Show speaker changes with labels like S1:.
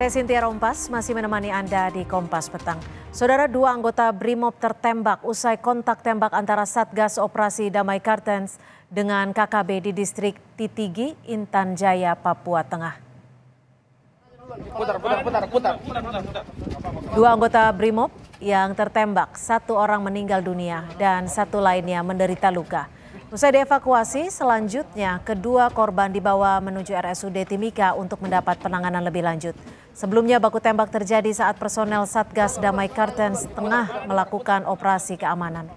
S1: Saya Sintia Rompas masih menemani Anda di Kompas Petang. Saudara dua anggota BRIMOB tertembak usai kontak tembak antara Satgas Operasi Damai Kartens dengan KKB di distrik Titigi, Intan Jaya, Papua Tengah.
S2: Putar, putar, putar, putar. Dua anggota
S1: BRIMOB yang tertembak, satu orang meninggal dunia dan satu lainnya menderita luka. Usai dievakuasi, selanjutnya kedua korban dibawa menuju RSUD Timika untuk mendapat penanganan lebih lanjut. Sebelumnya baku tembak terjadi saat personel Satgas Damai Kartens tengah melakukan operasi keamanan.